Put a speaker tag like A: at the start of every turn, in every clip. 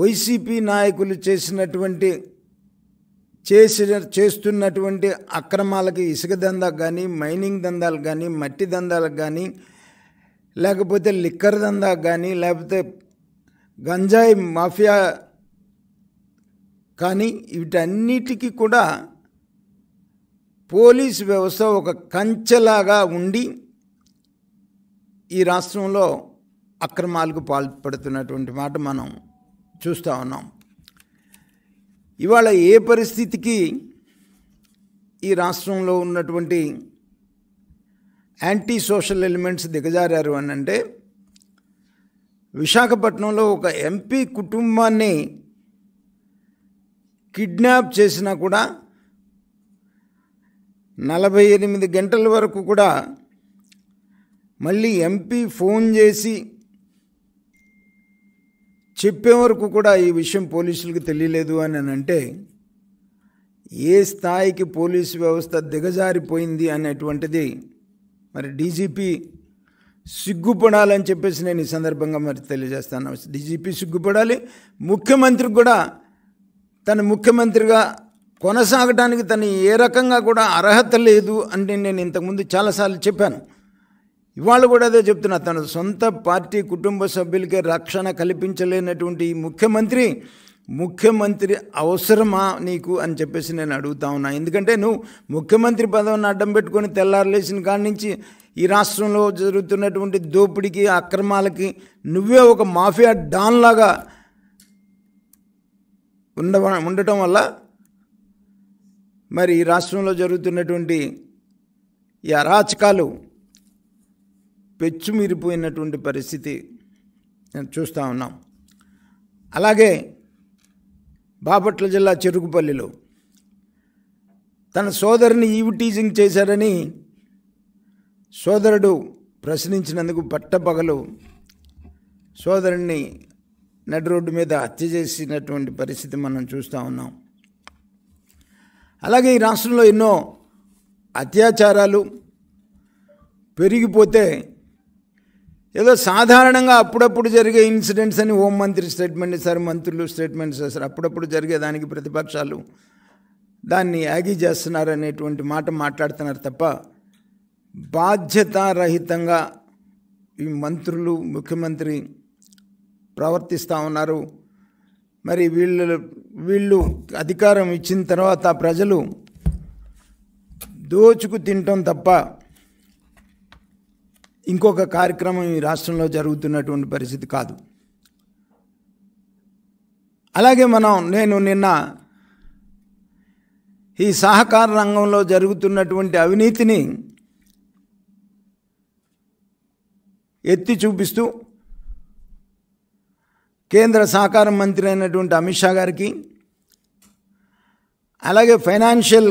A: YCP నాయకులు చేసినటువంటి చేసిన చేస్తున్నటువంటి అక్రమాలకి ఇసుక దందాకు కానీ మైనింగ్ దందాలకు కానీ మట్టి దందాలకు కానీ లేకపోతే లిక్కర్ దందాకు కానీ లేకపోతే గంజాయి మాఫియా కానీ వీటన్నిటికీ కూడా పోలీస్ వ్యవస్థ ఒక కంచెలాగా ఉండి ఈ రాష్ట్రంలో అక్రమాలకు పాల్పడుతున్నటువంటి మాట మనం చూస్తూ ఉన్నాం ఇవాళ ఏ పరిస్థితికి ఈ రాష్ట్రంలో ఉన్నటువంటి యాంటీ సోషల్ ఎలిమెంట్స్ దిగజారారు అని అంటే విశాఖపట్నంలో ఒక ఎంపీ కుటుంబాన్ని కిడ్నాప్ చేసినా కూడా నలభై ఎనిమిది గంటల వరకు కూడా మళ్ళీ ఎంపీ ఫోన్ చేసి చెప్పే వరకు కూడా ఈ విషయం పోలీసులకు తెలియలేదు అని అంటే ఏ స్థాయికి పోలీసు వ్యవస్థ దిగజారిపోయింది అనేటువంటిది మరి డీజీపీ సిగ్గుపడాలని చెప్పేసి నేను ఈ సందర్భంగా మరి తెలియజేస్తాను డీజీపీ సిగ్గుపడాలి ముఖ్యమంత్రి కూడా తన ముఖ్యమంత్రిగా కొనసాగడానికి తను ఏ రకంగా కూడా అర్హత లేదు అంటే నేను ఇంతకుముందు చాలాసార్లు చెప్పాను ఇవాళ కూడా అదే చెప్తున్నా తన సొంత పార్టీ కుటుంబ సభ్యులకే రక్షణ కల్పించలేనటువంటి ముఖ్యమంత్రి ముఖ్యమంత్రి అవసరమా నీకు అని చెప్పేసి నేను అడుగుతా ఉన్నా ఎందుకంటే నువ్వు ముఖ్యమంత్రి పదవిని అడ్డం పెట్టుకొని తెల్లారలేసిన కాడి నుంచి ఈ రాష్ట్రంలో జరుగుతున్నటువంటి దోపిడికి అక్రమాలకి నువ్వే ఒక మాఫియా డాన్ లాగా ఉండ ఉండటం వల్ల మరి ఈ రాష్ట్రంలో జరుగుతున్నటువంటి ఈ అరాచకాలు పెచ్చుమిరిపోయినటువంటి పరిస్థితి చూస్తూ ఉన్నాం అలాగే బాపట్ల జిల్లా చెరుకుపల్లిలో తన సోదరుని ఈవిటీజింగ్ టీజింగ్ చేశారని సోదరుడు ప్రశ్నించినందుకు పట్టపగలు సోదరుణ్ణి నడి రోడ్డు మీద హత్య చేసినటువంటి పరిస్థితి మనం చూస్తూ ఉన్నాం అలాగే ఈ రాష్ట్రంలో ఎన్నో అత్యాచారాలు పెరిగిపోతే ఏదో సాధారణంగా అప్పుడప్పుడు జరిగే ఇన్సిడెంట్స్ అని హోం మంత్రి స్టేట్మెంట్ ఇస్తారు మంత్రులు స్టేట్మెంట్స్ ఇస్తారు అప్పుడప్పుడు జరిగేదానికి ప్రతిపక్షాలు దాన్ని యాగి చేస్తున్నారు అనేటువంటి మాట మాట్లాడుతున్నారు తప్ప బాధ్యతారహితంగా ఈ మంత్రులు ముఖ్యమంత్రి ప్రవర్తిస్తూ ఉన్నారు మరి వీళ్ళు వీళ్ళు అధికారం ఇచ్చిన తర్వాత ప్రజలు దోచుకు తినటం తప్ప ఇంకొక కార్యక్రమం ఈ రాష్ట్రంలో జరుగుతున్నటువంటి పరిస్థితి కాదు అలాగే మనం నేను నిన్న ఈ సహకార రంగంలో జరుగుతున్నటువంటి అవినీతిని ఎత్తి చూపిస్తూ కేంద్ర సహకార మంత్రి అయినటువంటి అమిత్ షా గారికి అలాగే ఫైనాన్షియల్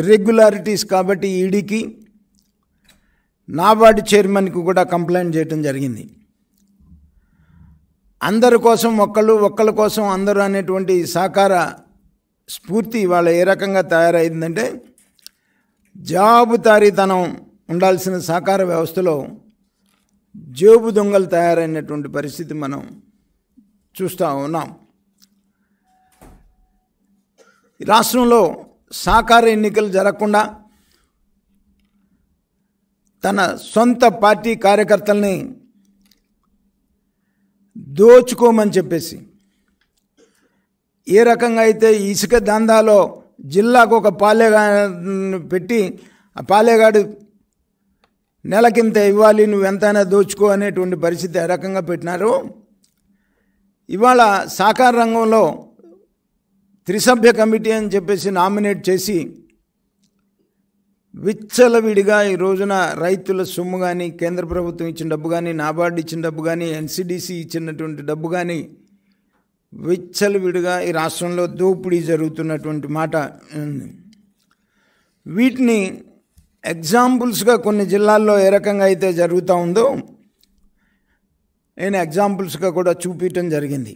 A: ఇర్రెగ్యులారిటీస్ కాబట్టి ఈడీకి నాబార్డు చైర్మన్కి కూడా కంప్లైంట్ చేయడం జరిగింది అందరి కోసం ఒక్కళ్ళు ఒక్కళ్ళ కోసం అందరూ అనేటువంటి సహకార స్ఫూర్తి వాళ్ళ ఏ రకంగా తయారైందంటే జాబుతారీతనం ఉండాల్సిన సహకార వ్యవస్థలో జేబు దొంగలు తయారైనటువంటి పరిస్థితి మనం చూస్తూ ఉన్నాం రాష్ట్రంలో సహకార ఎన్నికలు జరగకుండా తన సొంత పార్టీ కార్యకర్తల్ని దోచుకోమని చెప్పేసి ఏ రకంగా అయితే ఇసుక దందాలో జిల్లాకు ఒక పాలేగా పెట్టి ఆ పాలేగాడు నెలకింత ఇవ్వాలి నువ్వు ఎంతైనా దోచుకో అనేటువంటి పరిస్థితి ఏ రకంగా పెట్టినారు ఇవాళ సాకార రంగంలో త్రిసభ్య కమిటీ అని చెప్పేసి నామినేట్ చేసి విచ్చలవిడిగా ఈ రోజున రైతుల సొమ్ము కానీ కేంద్ర ప్రభుత్వం ఇచ్చిన డబ్బు కానీ నాబార్డు ఇచ్చిన డబ్బు కానీ ఎన్సిడిసి ఇచ్చినటువంటి డబ్బు కానీ విచ్చలవిడిగా ఈ రాష్ట్రంలో దోపిడీ జరుగుతున్నటువంటి మాట వీటిని ఎగ్జాంపుల్స్గా కొన్ని జిల్లాల్లో ఏ రకంగా అయితే జరుగుతూ ఉందో నేను ఎగ్జాంపుల్స్గా కూడా చూపించడం జరిగింది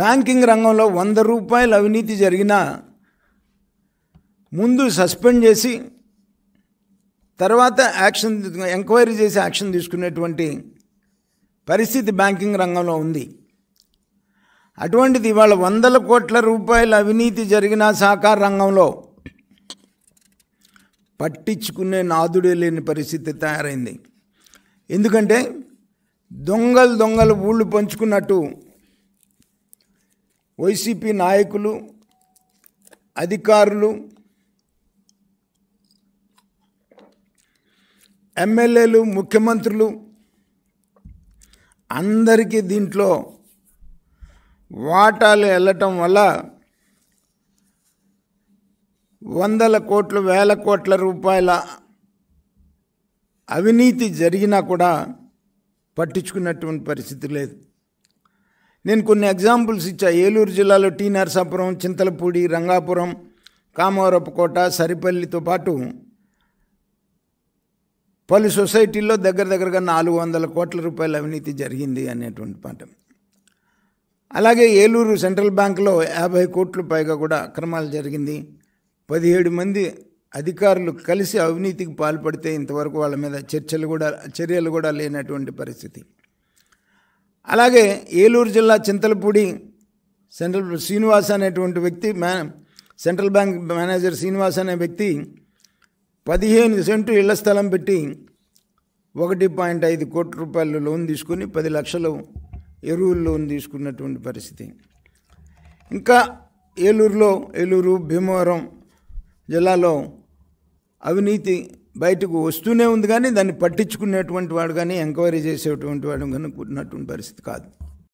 A: బ్యాంకింగ్ రంగంలో వంద రూపాయల అవినీతి జరిగినా ముందు సస్పెండ్ చేసి తర్వాత యాక్షన్ ఎంక్వైరీ చేసి యాక్షన్ తీసుకునేటువంటి పరిస్థితి బ్యాంకింగ్ రంగంలో ఉంది అటువంటిది ఇవాళ వందల కోట్ల రూపాయల అవినీతి జరిగిన సహకార రంగంలో పట్టించుకునే నాదుడే లేని పరిస్థితి తయారైంది ఎందుకంటే దొంగలు దొంగలు ఊళ్ళు పంచుకున్నట్టు వైసీపీ నాయకులు అధికారులు ఎమ్మెల్యేలు ముఖ్యమంత్రులు అందరికీ దీంట్లో వాటాలు వెళ్ళటం వల్ల వందల కోట్లు వేల కోట్ల రూపాయల అవినీతి జరిగినా కూడా పట్టించుకున్నటువంటి పరిస్థితి లేదు నేను కొన్ని ఎగ్జాంపుల్స్ ఇచ్చా ఏలూరు జిల్లాలో టీ నరసాపురం చింతలపూడి రంగాపురం కామవరపుకోట సరిపల్లితో పాటు పలు సొసైటీల్లో దగ్గర దగ్గరగా నాలుగు వందల కోట్ల రూపాయల అవినీతి జరిగింది అనేటువంటి పాఠం అలాగే ఏలూరు సెంట్రల్ బ్యాంక్లో యాభై కోట్లు పైగా కూడా అక్రమాలు జరిగింది పదిహేడు మంది అధికారులు కలిసి అవినీతికి పాల్పడితే ఇంతవరకు వాళ్ళ మీద చర్చలు కూడా చర్యలు కూడా లేనటువంటి పరిస్థితి అలాగే ఏలూరు జిల్లా చింతలపూడి సెంట్రల్ శ్రీనివాస్ అనేటువంటి వ్యక్తి మే సెంట్రల్ బ్యాంక్ మేనేజర్ శ్రీనివాస్ అనే వ్యక్తి పదిహేను సెంటు ఇళ్ల స్థలం పెట్టి ఒకటి పాయింట్ ఐదు కోట్ల రూపాయలు లోన్ తీసుకుని పది లక్షలు ఎరువులు లోన్ తీసుకున్నటువంటి పరిస్థితి ఇంకా ఏలూరులో ఏలూరు భీమవరం జిల్లాలో అవినీతి బయటకు వస్తూనే ఉంది కానీ దాన్ని పట్టించుకునేటువంటి వాడు కానీ ఎంక్వైరీ చేసేటువంటి వాడు కానీ ఉన్నటువంటి పరిస్థితి కాదు